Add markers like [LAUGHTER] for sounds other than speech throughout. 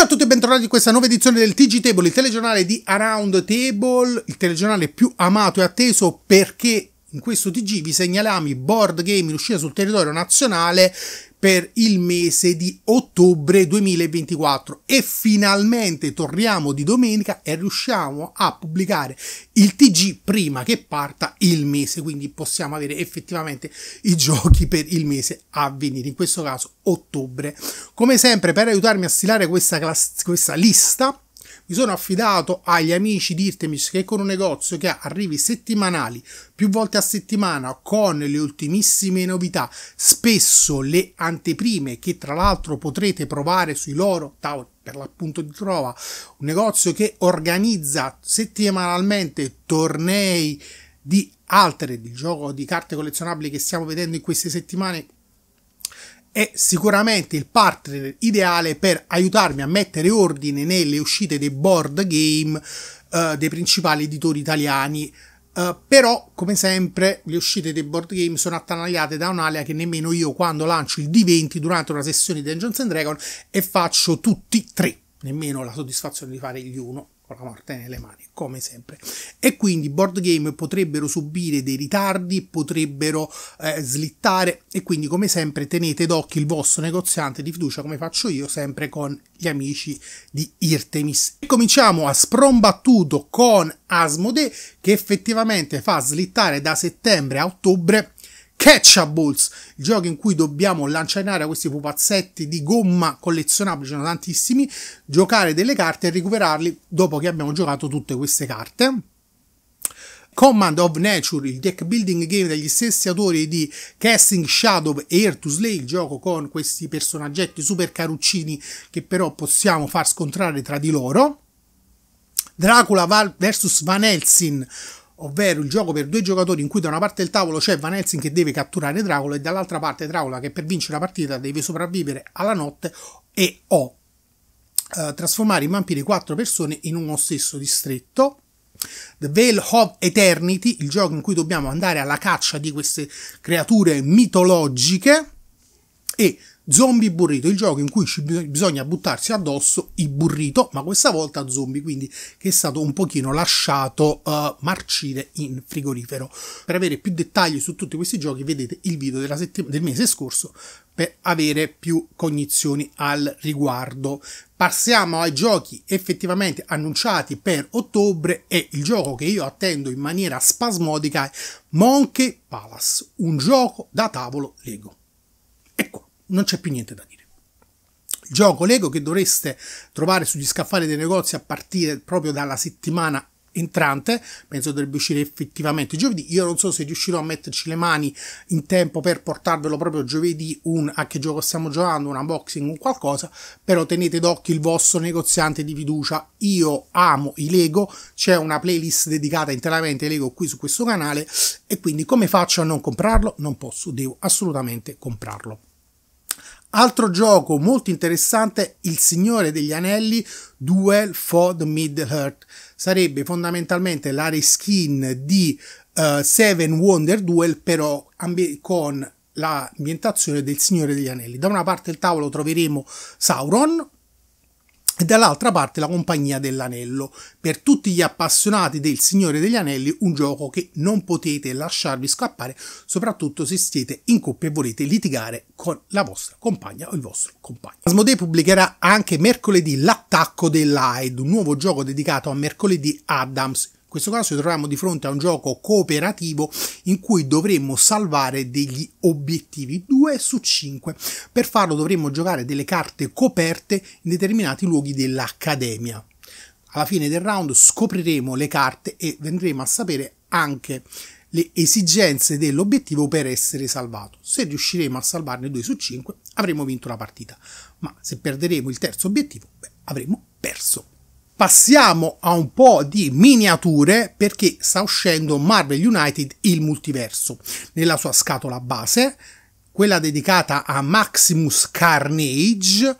Ciao a tutti e bentornati in questa nuova edizione del TG Table, il telegiornale di Around Table, il telegiornale più amato e atteso perché in questo TG vi segnaliamo i board game in uscita sul territorio nazionale per il mese di ottobre 2024 e finalmente torniamo di domenica e riusciamo a pubblicare il TG prima che parta il mese, quindi possiamo avere effettivamente i giochi per il mese a venire, in questo caso ottobre. Come sempre per aiutarmi a stilare questa, questa lista mi sono affidato agli amici di Irtemis che con un negozio che ha arrivi settimanali, più volte a settimana, con le ultimissime novità, spesso le anteprime che tra l'altro potrete provare sui loro tavoli per l'appunto di trova, un negozio che organizza settimanalmente tornei di altre, di gioco di carte collezionabili che stiamo vedendo in queste settimane è sicuramente il partner ideale per aiutarmi a mettere ordine nelle uscite dei board game uh, dei principali editori italiani. Uh, però, come sempre, le uscite dei board game sono attanagliate da un'alea che nemmeno io quando lancio il D20 durante una sessione di Dungeons Dragons e faccio tutti tre, nemmeno la soddisfazione di fare gli uno con la morte nelle mani, come sempre. E quindi i board game potrebbero subire dei ritardi, potrebbero eh, slittare e quindi come sempre tenete d'occhio il vostro negoziante di fiducia come faccio io sempre con gli amici di Irtemis. E cominciamo a sprombattuto con Asmode che effettivamente fa slittare da settembre a ottobre Catchables, il gioco in cui dobbiamo lanciare in aria questi pupazzetti di gomma collezionabili, ce ne sono tantissimi, giocare delle carte e recuperarli dopo che abbiamo giocato tutte queste carte. Command of Nature, il deck building game degli stessi autori di Casting Shadow e Air to Slay, il gioco con questi personaggetti super caruccini che però possiamo far scontrare tra di loro. Dracula vs Van Helsing, ovvero il gioco per due giocatori in cui da una parte del tavolo c'è Van Helsing che deve catturare Dracula e dall'altra parte Dracula che per vincere la partita deve sopravvivere alla notte e o eh, trasformare in vampiri quattro persone in uno stesso distretto. The Veil of Eternity, il gioco in cui dobbiamo andare alla caccia di queste creature mitologiche e Zombie burrito, il gioco in cui ci bisogna buttarsi addosso il burrito, ma questa volta zombie, quindi che è stato un pochino lasciato uh, marcire in frigorifero. Per avere più dettagli su tutti questi giochi vedete il video settima- del mese scorso per avere più cognizioni al riguardo. Passiamo ai giochi effettivamente annunciati per ottobre e il gioco che io attendo in maniera spasmodica è Monkey Palace, un gioco da tavolo Lego non c'è più niente da dire. Il gioco Lego che dovreste trovare sugli scaffali dei negozi a partire proprio dalla settimana entrante, penso dovrebbe uscire effettivamente giovedì. Io non so se riuscirò a metterci le mani in tempo per portarvelo proprio giovedì un a che gioco stiamo giocando, un unboxing, o qualcosa, però tenete d'occhio il vostro negoziante di fiducia. Io amo i Lego, c'è una playlist dedicata interamente ai Lego qui su questo canale e quindi come faccio a non comprarlo? Non posso, devo assolutamente comprarlo. Altro gioco molto interessante, Il Signore degli Anelli, Duel for the Middle-earth. Sarebbe fondamentalmente la reskin di uh, Seven Wonder Duel, però con l'ambientazione del Signore degli Anelli. Da una parte del tavolo troveremo Sauron, e dall'altra parte la compagnia dell'anello. Per tutti gli appassionati del Signore degli Anelli, un gioco che non potete lasciarvi scappare, soprattutto se siete in coppia e volete litigare con la vostra compagna o il vostro compagno. Asmodee pubblicherà anche mercoledì L'attacco dell'Aid, un nuovo gioco dedicato a mercoledì Adams in questo caso ci troviamo di fronte a un gioco cooperativo in cui dovremmo salvare degli obiettivi, 2 su 5. Per farlo dovremmo giocare delle carte coperte in determinati luoghi dell'Accademia. Alla fine del round scopriremo le carte e andremo a sapere anche le esigenze dell'obiettivo per essere salvato. Se riusciremo a salvarne 2 su 5 avremo vinto la partita, ma se perderemo il terzo obiettivo beh, avremo perso passiamo a un po' di miniature perché sta uscendo Marvel United il multiverso nella sua scatola base, quella dedicata a Maximus Carnage,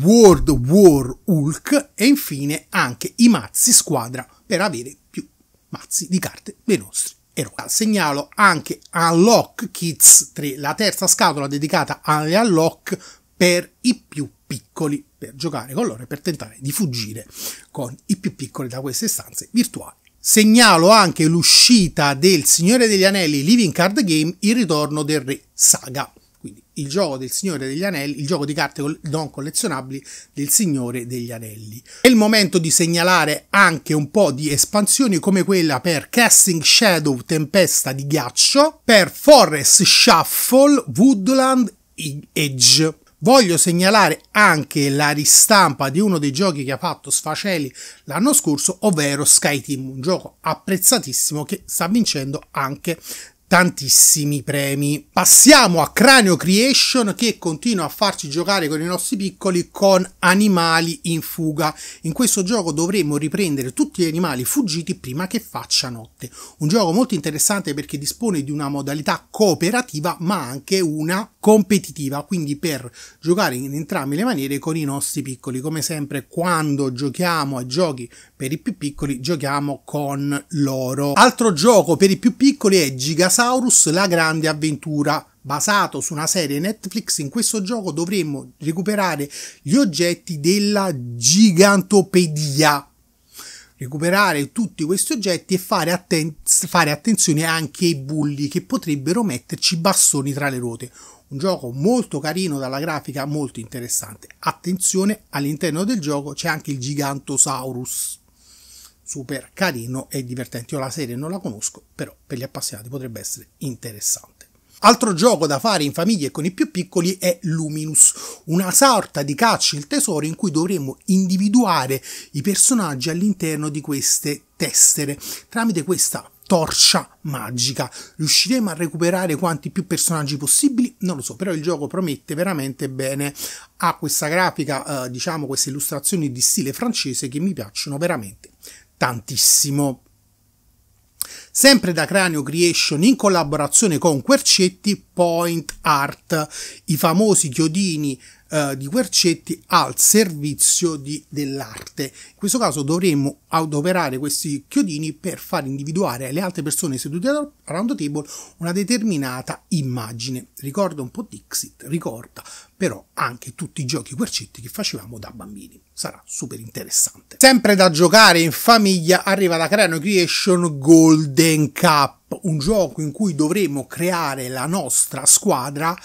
World War Hulk e infine anche i mazzi squadra per avere più mazzi di carte dei nostri eroi. Segnalo anche Unlock Kids 3, la terza scatola dedicata alle Unlock per i più piccoli per giocare con loro e per tentare di fuggire con i più piccoli da queste stanze virtuali. Segnalo anche l'uscita del Signore degli Anelli Living Card Game, il ritorno del Re Saga. Quindi il gioco del Signore degli Anelli, il gioco di carte non collezionabili del Signore degli Anelli. È il momento di segnalare anche un po' di espansioni come quella per Casting Shadow Tempesta di Ghiaccio, per Forest Shuffle, Woodland Edge Voglio segnalare anche la ristampa di uno dei giochi che ha fatto Sfaceli l'anno scorso, ovvero Sky Team, un gioco apprezzatissimo che sta vincendo anche tantissimi premi. Passiamo a Cranio Creation che continua a farci giocare con i nostri piccoli con animali in fuga. In questo gioco dovremo riprendere tutti gli animali fuggiti prima che faccia notte. Un gioco molto interessante perché dispone di una modalità cooperativa ma anche una competitiva, quindi per giocare in entrambe le maniere con i nostri piccoli. Come sempre, quando giochiamo a giochi per i più piccoli, giochiamo con loro. Altro gioco per i più piccoli è Gigasaurus, la grande avventura basato su una serie Netflix, in questo gioco dovremmo recuperare gli oggetti della gigantopedia. Recuperare tutti questi oggetti e fare, atten- fare attenzione anche ai bulli che potrebbero metterci bastoni tra le ruote un gioco molto carino dalla grafica molto interessante attenzione all'interno del gioco c'è anche il gigantosaurus super carino e divertente io la serie non la conosco però per gli appassionati potrebbe essere interessante Altro gioco da fare in famiglia e con i più piccoli è Luminus, una sorta di caccia il tesoro in cui dovremmo individuare i personaggi all'interno di queste tessere tramite questa torcia magica. Riusciremo a recuperare quanti più personaggi possibili? Non lo so, però il gioco promette veramente bene. Ha questa grafica, eh, diciamo, queste illustrazioni di stile francese che mi piacciono veramente tantissimo. Sempre da Cranio Creation in collaborazione con Quercetti, Point Art, i famosi chiodini eh, di quercetti al servizio di, dell'arte. In questo caso dovremmo adoperare questi chiodini per far individuare alle altre persone sedute al round table una determinata immagine. Ricorda un po' Dixit, ricorda però anche tutti i giochi quercetti che facevamo da bambini. Sarà super interessante. Sempre da giocare in famiglia arriva la Crano Creation Golden Cup un gioco in cui dovremo creare la nostra squadra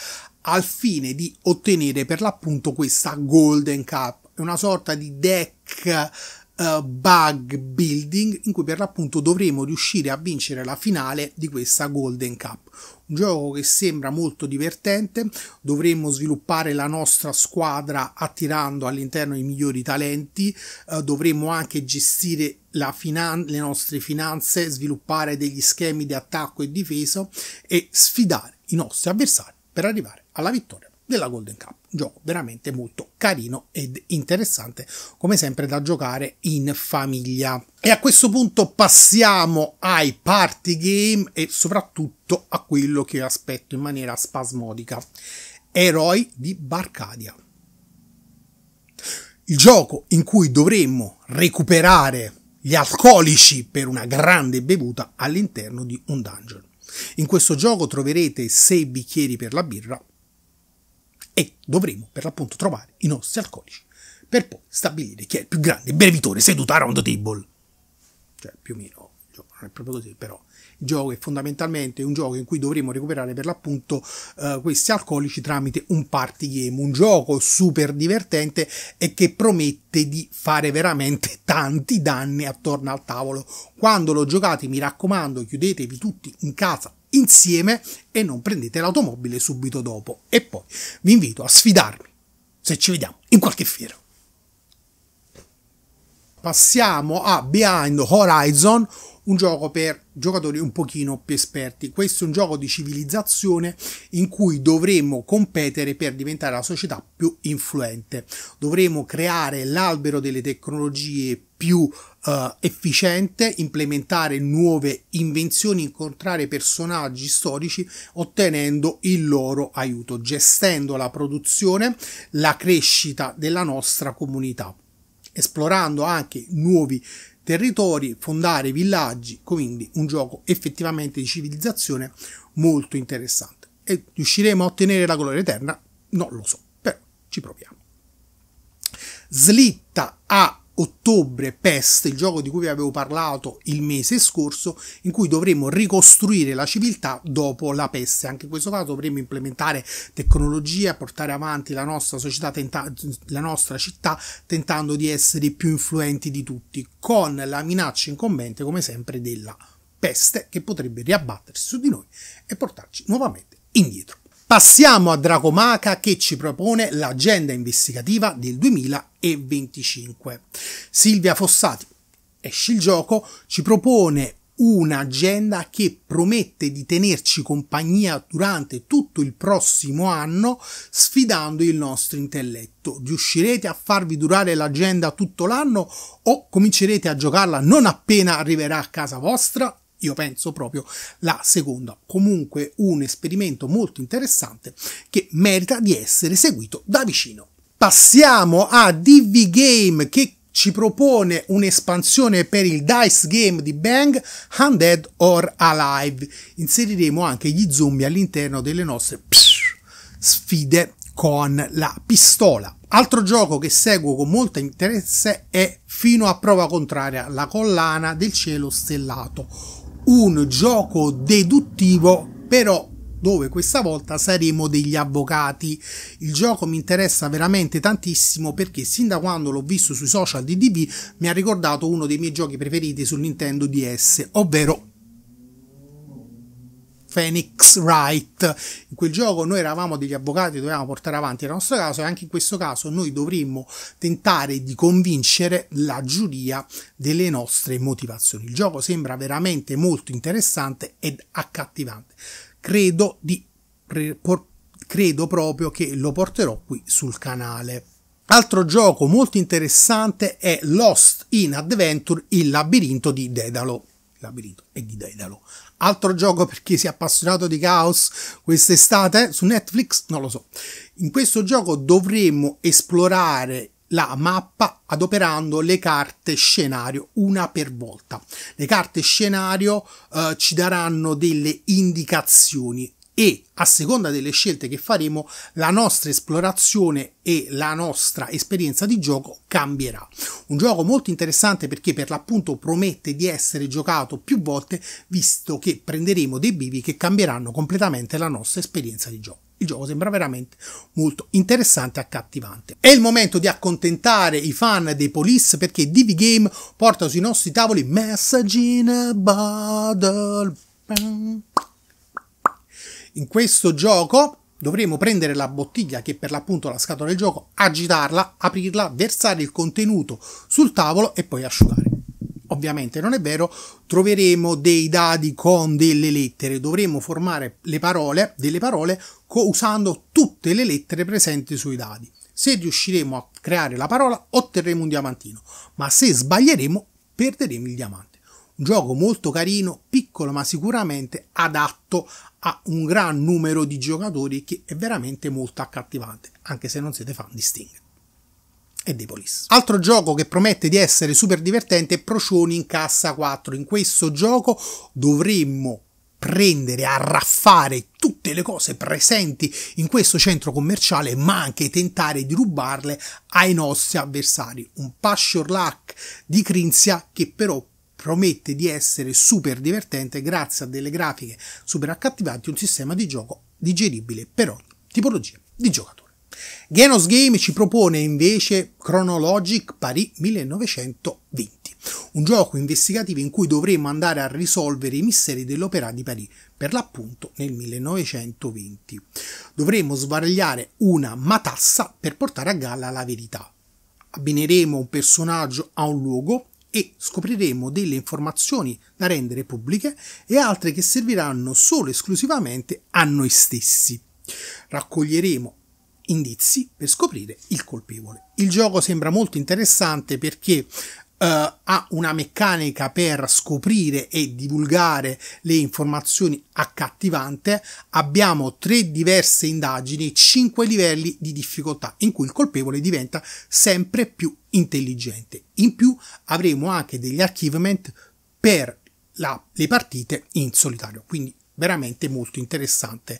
al fine di ottenere per l'appunto questa Golden Cup, una sorta di deck uh, bug building in cui per l'appunto dovremo riuscire a vincere la finale di questa Golden Cup. Un gioco che sembra molto divertente, dovremmo sviluppare la nostra squadra attirando all'interno i migliori talenti, uh, eh, dovremmo anche gestire finan- le nostre finanze, sviluppare degli schemi di attacco e difesa e sfidare i nostri avversari per arrivare alla vittoria della Golden Cup. Un gioco veramente molto carino ed interessante, come sempre da giocare in famiglia. E a questo punto passiamo ai party game e soprattutto a quello che aspetto in maniera spasmodica. Eroi di Barcadia. Il gioco in cui dovremmo recuperare gli alcolici per una grande bevuta all'interno di un dungeon. In questo gioco troverete 6 bicchieri per la birra e dovremo per l'appunto trovare i nostri alcolici per poi stabilire chi è il più grande bevitore seduto a round table. Cioè, più o meno, non è proprio così, però gioco è fondamentalmente un gioco in cui dovremo recuperare per l'appunto eh, questi alcolici tramite un party game, un gioco super divertente e che promette di fare veramente [LAUGHS] tanti danni attorno al tavolo. Quando lo giocate, mi raccomando, chiudetevi tutti in casa insieme e non prendete l'automobile subito dopo. E poi vi invito a sfidarmi se ci vediamo in qualche fiera. Passiamo a Behind Horizon, un gioco per giocatori un pochino più esperti. Questo è un gioco di civilizzazione in cui dovremo competere per diventare la società più influente. Dovremo creare l'albero delle tecnologie più uh, efficiente, implementare nuove invenzioni, incontrare personaggi storici ottenendo il loro aiuto, gestendo la produzione, la crescita della nostra comunità esplorando anche nuovi territori, fondare villaggi, quindi un gioco effettivamente di civilizzazione molto interessante. E riusciremo a ottenere la gloria eterna? Non lo so, però ci proviamo. Slitta a ottobre, Pest, il gioco di cui vi avevo parlato il mese scorso, in cui dovremo ricostruire la civiltà dopo la peste. Anche in questo caso dovremo implementare tecnologia, portare avanti la nostra società, tenta- la nostra città, tentando di essere più influenti di tutti, con la minaccia incombente, come sempre, della peste che potrebbe riabbattersi su di noi e portarci nuovamente indietro. Passiamo a Dracomaca che ci propone l'agenda investigativa del 2025. Silvia Fossati, esci il gioco, ci propone un'agenda che promette di tenerci compagnia durante tutto il prossimo anno sfidando il nostro intelletto. Riuscirete a farvi durare l'agenda tutto l'anno o comincerete a giocarla non appena arriverà a casa vostra? io penso proprio la seconda. Comunque un esperimento molto interessante che merita di essere seguito da vicino. Passiamo a DV Game che ci propone un'espansione per il dice game di Bang, Undead or Alive. Inseriremo anche gli zombie all'interno delle nostre sfide con la pistola. Altro gioco che seguo con molto interesse è Fino a prova contraria, la collana del cielo stellato un gioco deduttivo, però dove questa volta saremo degli avvocati. Il gioco mi interessa veramente tantissimo perché sin da quando l'ho visto sui social di DB mi ha ricordato uno dei miei giochi preferiti sul Nintendo DS, ovvero Phoenix Wright. In quel gioco noi eravamo degli avvocati, dovevamo portare avanti il nostro caso e anche in questo caso noi dovremmo tentare di convincere la giuria delle nostre motivazioni. Il gioco sembra veramente molto interessante ed accattivante. Credo, di, credo proprio che lo porterò qui sul canale. Altro gioco molto interessante è Lost in Adventure, il labirinto di Dedalo. Labirinto e di Daedalo. Altro gioco per chi si è appassionato di Chaos quest'estate su Netflix, non lo so. In questo gioco dovremmo esplorare la mappa adoperando le carte scenario una per volta. Le carte scenario eh, ci daranno delle indicazioni e a seconda delle scelte che faremo la nostra esplorazione e la nostra esperienza di gioco cambierà. Un gioco molto interessante perché per l'appunto promette di essere giocato più volte visto che prenderemo dei bivi che cambieranno completamente la nostra esperienza di gioco. Il gioco sembra veramente molto interessante e accattivante. È il momento di accontentare i fan dei Police perché DV Game porta sui nostri tavoli Message in a Bottle. In questo gioco dovremo prendere la bottiglia che per l'appunto la scatola del gioco, agitarla, aprirla, versare il contenuto sul tavolo e poi asciugare. Ovviamente non è vero, troveremo dei dadi con delle lettere, dovremo formare le parole, delle parole usando tutte le lettere presenti sui dadi. Se riusciremo a creare la parola otterremo un diamantino, ma se sbaglieremo perderemo il diamante. Un gioco molto carino, piccolo ma sicuramente adatto a un gran numero di giocatori che è veramente molto accattivante, anche se non siete fan di Sting e dei Police. Altro gioco che promette di essere super divertente è Procioni in cassa 4. In questo gioco dovremmo prendere, arraffare tutte le cose presenti in questo centro commerciale, ma anche tentare di rubarle ai nostri avversari. Un luck di Crinzia che però promette di essere super divertente grazie a delle grafiche super accattivanti e un sistema di gioco digeribile per ogni tipologia di giocatore. Genos Game ci propone invece Chronologic Paris 1920, un gioco investigativo in cui dovremo andare a risolvere i misteri dell'opera di Paris, per l'appunto nel 1920. Dovremo svarigliare una matassa per portare a galla la verità. Abbineremo un personaggio a un luogo e scopriremo delle informazioni da rendere pubbliche e altre che serviranno solo e esclusivamente a noi stessi. Raccoglieremo indizi per scoprire il colpevole. Il gioco sembra molto interessante perché eh, ha una meccanica per scoprire e divulgare le informazioni accattivante, abbiamo tre diverse indagini e cinque livelli di difficoltà in cui il colpevole diventa sempre più intelligente. In più avremo anche degli archivement per la, le partite in solitario, quindi veramente molto interessante.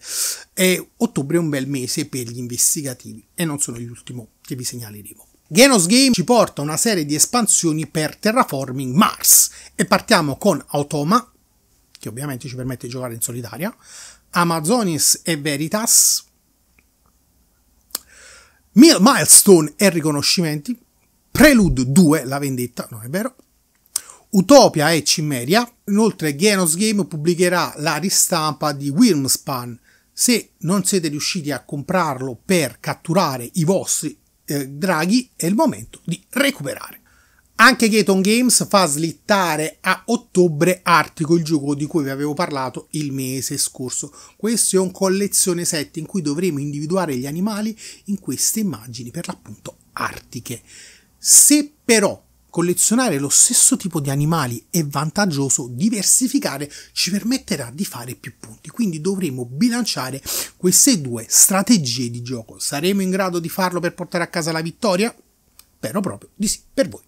E eh, ottobre è un bel mese per gli investigativi e non sono l'ultimo che vi segnaleremo. Genos Game ci porta una serie di espansioni per Terraforming Mars e partiamo con Automa, che ovviamente ci permette di giocare in solitaria, Amazonis e Veritas, Milestone e riconoscimenti, Prelude 2, la vendetta, non è vero, Utopia e Cimmeria. Inoltre Genos Game pubblicherà la ristampa di Wormspan. Se non siete riusciti a comprarlo per catturare i vostri eh, Draghi è il momento di recuperare. Anche Gaton Games fa slittare a ottobre Artico, il gioco di cui vi avevo parlato il mese scorso. Questo è un collezione set in cui dovremo individuare gli animali in queste immagini per l'appunto artiche. Se però Collezionare lo stesso tipo di animali è vantaggioso, diversificare ci permetterà di fare più punti, quindi dovremo bilanciare queste due strategie di gioco. Saremo in grado di farlo per portare a casa la vittoria? Spero proprio di sì, per voi.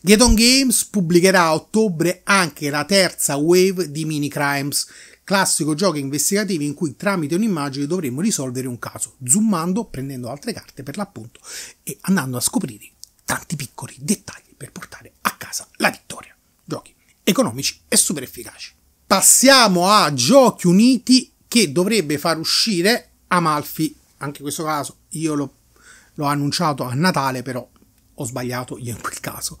Get On Games pubblicherà a ottobre anche la terza wave di Mini Crimes, classico gioco investigativo in cui tramite un'immagine dovremo risolvere un caso, zoomando, prendendo altre carte per l'appunto e andando a scoprire tanti piccoli dettagli per portare a casa la vittoria. Giochi economici e super efficaci. Passiamo a Giochi Uniti che dovrebbe far uscire Amalfi. Anche in questo caso io l'ho, l'ho annunciato a Natale, però ho sbagliato io in quel caso.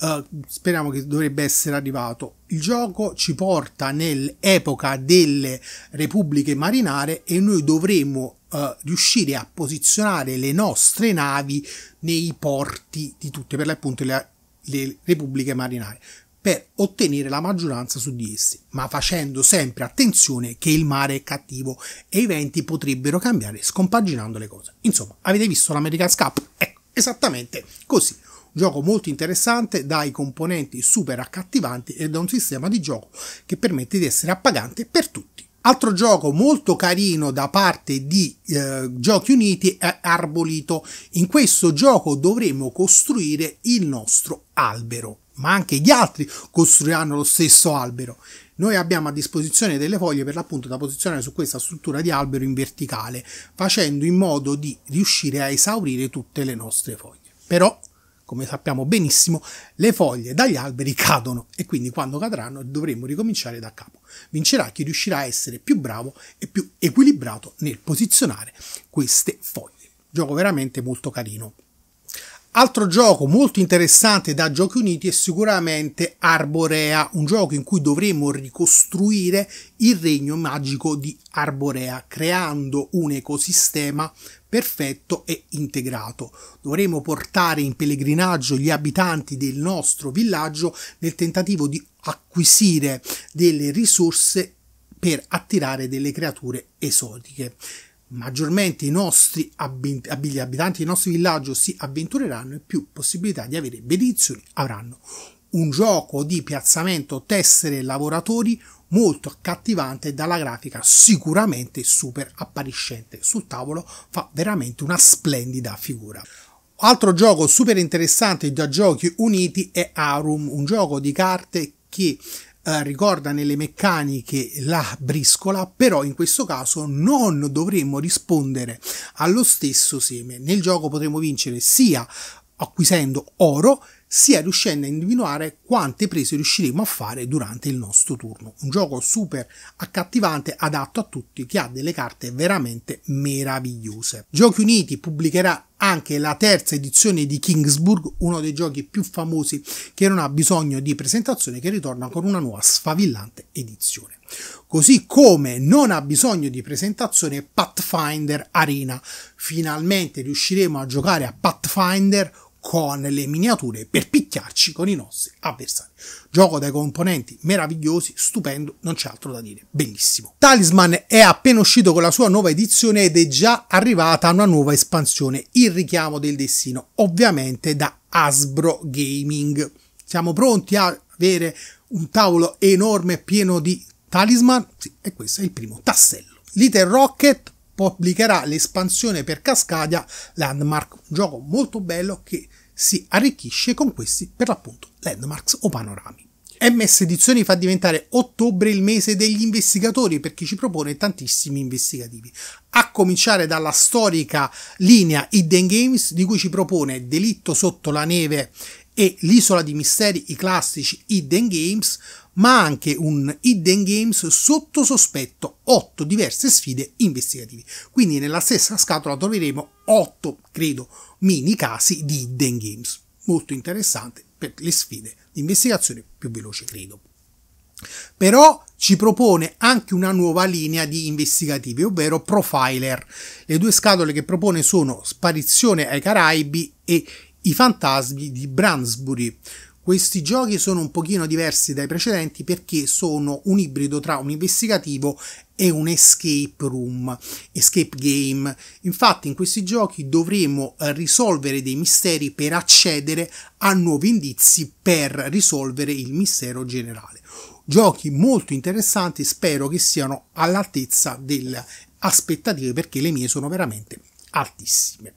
Uh, speriamo che dovrebbe essere arrivato. Il gioco ci porta nell'epoca delle repubbliche marinare e noi dovremo uh, riuscire a posizionare le nostre navi nei porti di tutte, per l'appunto, le, le repubbliche marinare per ottenere la maggioranza su di esse, ma facendo sempre attenzione che il mare è cattivo e i venti potrebbero cambiare scompaginando le cose. Insomma, avete visto l'American Cup? Eh. Esattamente così. Un gioco molto interessante dai componenti super accattivanti e da un sistema di gioco che permette di essere appagante per tutti. Altro gioco molto carino da parte di eh, Giochi Uniti è Arbolito. In questo gioco dovremo costruire il nostro albero ma anche gli altri costruiranno lo stesso albero. Noi abbiamo a disposizione delle foglie per l'appunto da posizionare su questa struttura di albero in verticale, facendo in modo di riuscire a esaurire tutte le nostre foglie. Però, come sappiamo benissimo, le foglie dagli alberi cadono e quindi quando cadranno dovremo ricominciare da capo. Vincerà chi riuscirà a essere più bravo e più equilibrato nel posizionare queste foglie. Gioco veramente molto carino. Altro gioco molto interessante da Giochi Uniti è sicuramente Arborea, un gioco in cui dovremo ricostruire il regno magico di Arborea, creando un ecosistema perfetto e integrato. Dovremo portare in pellegrinaggio gli abitanti del nostro villaggio nel tentativo di acquisire delle risorse per attirare delle creature esotiche maggiormente i nostri abit- gli abitanti del nostro villaggio si avventureranno e più possibilità di avere benedizioni avranno. Un gioco di piazzamento tessere lavoratori molto accattivante dalla grafica sicuramente super appariscente sul tavolo fa veramente una splendida figura. Altro gioco super interessante da giochi uniti è Arum, un gioco di carte che eh, ricorda nelle meccaniche la briscola, però in questo caso non dovremmo rispondere allo stesso seme. Nel gioco potremo vincere sia acquisendo oro sia riuscendo a individuare quante prese riusciremo a fare durante il nostro turno. Un gioco super accattivante, adatto a tutti, che ha delle carte veramente meravigliose. Giochi Uniti pubblicherà anche la terza edizione di Kingsburg, uno dei giochi più famosi che non ha bisogno di presentazione, che ritorna con una nuova sfavillante edizione. Così come non ha bisogno di presentazione Pathfinder Arena. Finalmente riusciremo a giocare a Pathfinder con le miniature per picchiarci con i nostri avversari. Gioco dai componenti meravigliosi, stupendo, non c'è altro da dire, bellissimo. Talisman è appena uscito con la sua nuova edizione ed è già arrivata una nuova espansione, il richiamo del destino, ovviamente da Hasbro Gaming. Siamo pronti a avere un tavolo enorme pieno di talisman? Sì, e questo è il primo tassello. Little Rocket pubblicherà l'espansione per Cascadia Landmark, un gioco molto bello che si arricchisce con questi per l'appunto landmarks o panorami. MS Edizioni fa diventare ottobre il mese degli investigatori perché ci propone tantissimi investigativi, a cominciare dalla storica linea Hidden Games di cui ci propone Delitto sotto la neve e l'isola di misteri, i classici Hidden Games, ma anche un Hidden Games sotto sospetto, 8 diverse sfide investigative. Quindi nella stessa scatola troveremo 8, credo, mini casi di Hidden Games. Molto interessante per le sfide di investigazione più veloce, credo. Però ci propone anche una nuova linea di investigativi, ovvero Profiler. Le due scatole che propone sono Sparizione ai Caraibi e I fantasmi di Bransbury. Questi giochi sono un pochino diversi dai precedenti perché sono un ibrido tra un investigativo e un escape room, escape game. Infatti in questi giochi dovremo risolvere dei misteri per accedere a nuovi indizi per risolvere il mistero generale. Giochi molto interessanti, spero che siano all'altezza delle aspettative perché le mie sono veramente altissime.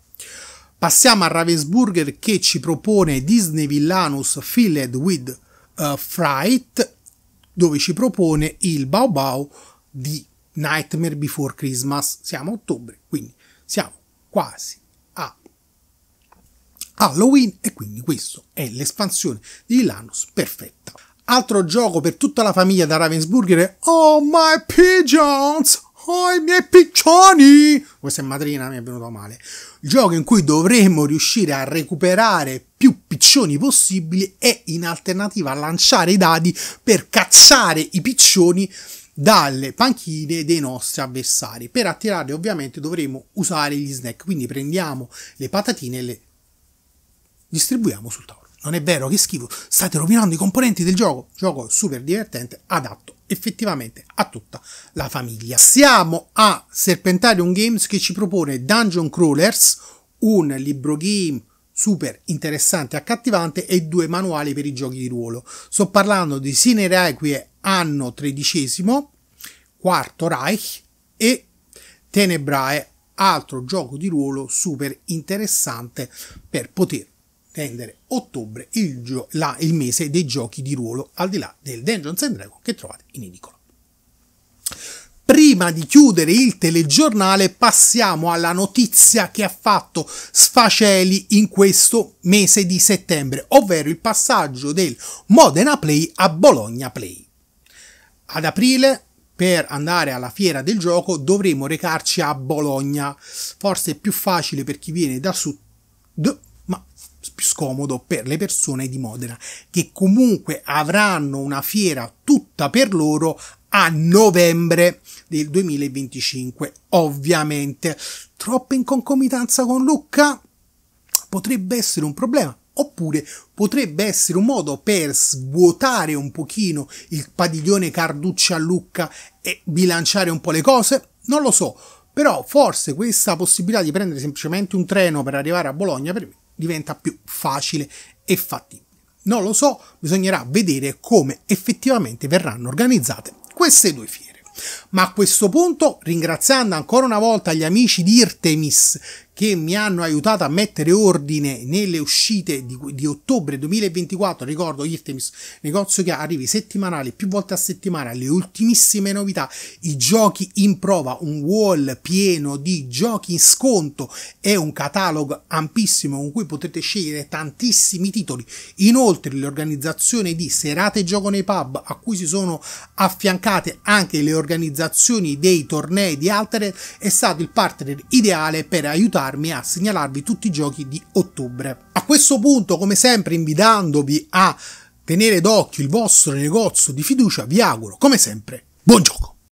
Passiamo a Ravensburger che ci propone Disney Villanus Filled with uh, Fright, dove ci propone il Bao Bao di Nightmare Before Christmas. Siamo a ottobre, quindi siamo quasi a Halloween e quindi questa è l'espansione di Villanus perfetta. Altro gioco per tutta la famiglia da Ravensburger è Oh My Pigeons! Oh, i miei piccioni! Questa è madrina, mi è venuta male. Il gioco in cui dovremmo riuscire a recuperare più piccioni possibili e in alternativa lanciare i dadi per cacciare i piccioni dalle panchine dei nostri avversari. Per attirarli ovviamente dovremo usare gli snack, quindi prendiamo le patatine e le distribuiamo sul tavolo. Non è vero, che schifo, state rovinando i componenti del gioco. gioco super divertente, adatto effettivamente a tutta la famiglia. Siamo a Serpentarium Games che ci propone Dungeon Crawlers, un libro game super interessante e accattivante e due manuali per i giochi di ruolo. Sto parlando di Sine Requie anno XIII, Quarto Reich e Tenebrae, altro gioco di ruolo super interessante per poter rendere ottobre il, gio- la, il mese dei giochi di ruolo, al di là del Dungeons and Dragons che trovate in edicola. Prima di chiudere il telegiornale passiamo alla notizia che ha fatto sfaceli in questo mese di settembre, ovvero il passaggio del Modena Play a Bologna Play. Ad aprile per andare alla fiera del gioco dovremo recarci a Bologna, forse è più facile per chi viene da sud, ma più scomodo per le persone di Modena, che comunque avranno una fiera tutta per loro a novembre del 2025, ovviamente. troppo in concomitanza con Lucca potrebbe essere un problema, oppure potrebbe essere un modo per svuotare un pochino il padiglione Carducci a Lucca e bilanciare un po' le cose, non lo so, però forse questa possibilità di prendere semplicemente un treno per arrivare a Bologna per me diventa più facile e fattibile. Non lo so, bisognerà vedere come effettivamente verranno organizzate queste due fiere. Ma a questo punto, ringraziando ancora una volta gli amici di Irtemis che mi hanno aiutato a mettere ordine nelle uscite di, di ottobre 2024. Ricordo Irtemis, negozio che arrivi settimanali, più volte a settimana, le ultimissime novità, i giochi in prova, un wall pieno di giochi in sconto e un catalogo ampissimo con cui potete scegliere tantissimi titoli. Inoltre l'organizzazione di serate gioco nei pub a cui si sono affiancate anche le organizzazioni dei tornei di Altered è stato il partner ideale per aiutare limitarmi a segnalarvi tutti i giochi di ottobre. A questo punto, come sempre, invitandovi a tenere d'occhio il vostro negozio di fiducia, vi auguro, come sempre, buon gioco!